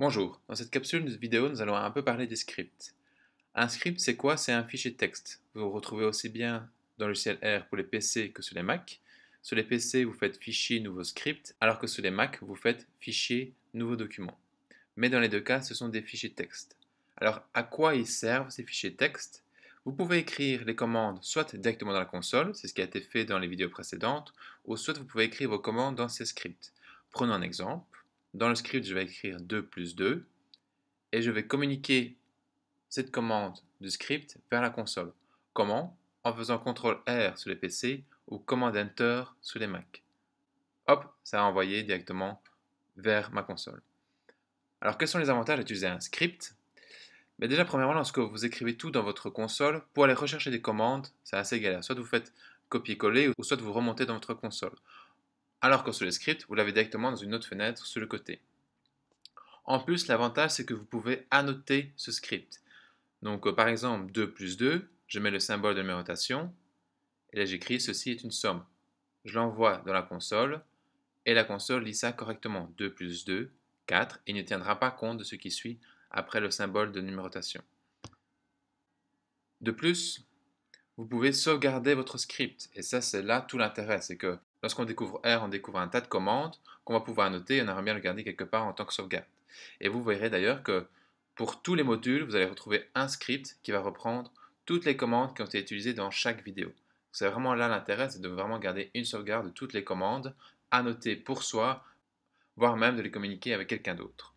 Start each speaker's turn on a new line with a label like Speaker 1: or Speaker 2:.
Speaker 1: Bonjour, dans cette capsule de vidéo, nous allons un peu parler des scripts. Un script, c'est quoi C'est un fichier texte. Vous le retrouvez aussi bien dans le logiciel R pour les PC que sur les Mac. Sur les PC, vous faites fichier nouveau script, alors que sur les Mac, vous faites fichier nouveau document. Mais dans les deux cas, ce sont des fichiers texte. Alors, à quoi ils servent ces fichiers texte Vous pouvez écrire les commandes soit directement dans la console, c'est ce qui a été fait dans les vidéos précédentes, ou soit vous pouvez écrire vos commandes dans ces scripts. Prenons un exemple. Dans le script, je vais écrire 2 plus 2 et je vais communiquer cette commande du script vers la console. Comment En faisant CTRL R sur les PC ou commande Enter sur les Mac. Hop, ça a envoyé directement vers ma console. Alors quels sont les avantages d'utiliser un script Mais déjà premièrement, lorsque vous écrivez tout dans votre console, pour aller rechercher des commandes, c'est assez galère. Soit vous faites copier-coller ou soit vous remontez dans votre console alors que sur le script, vous l'avez directement dans une autre fenêtre sur le côté. En plus, l'avantage, c'est que vous pouvez annoter ce script. Donc, euh, par exemple, 2 plus 2, je mets le symbole de numérotation, et là j'écris ceci est une somme. Je l'envoie dans la console, et la console lit ça correctement. 2 plus 2, 4, et ne tiendra pas compte de ce qui suit après le symbole de numérotation. De plus, vous pouvez sauvegarder votre script, et ça c'est là tout l'intérêt, c'est que Lorsqu'on découvre R, on découvre un tas de commandes qu'on va pouvoir noter et on aimerait bien le garder quelque part en tant que sauvegarde. Et vous verrez d'ailleurs que pour tous les modules, vous allez retrouver un script qui va reprendre toutes les commandes qui ont été utilisées dans chaque vidéo. C'est vraiment là l'intérêt, c'est de vraiment garder une sauvegarde de toutes les commandes à noter pour soi, voire même de les communiquer avec quelqu'un d'autre.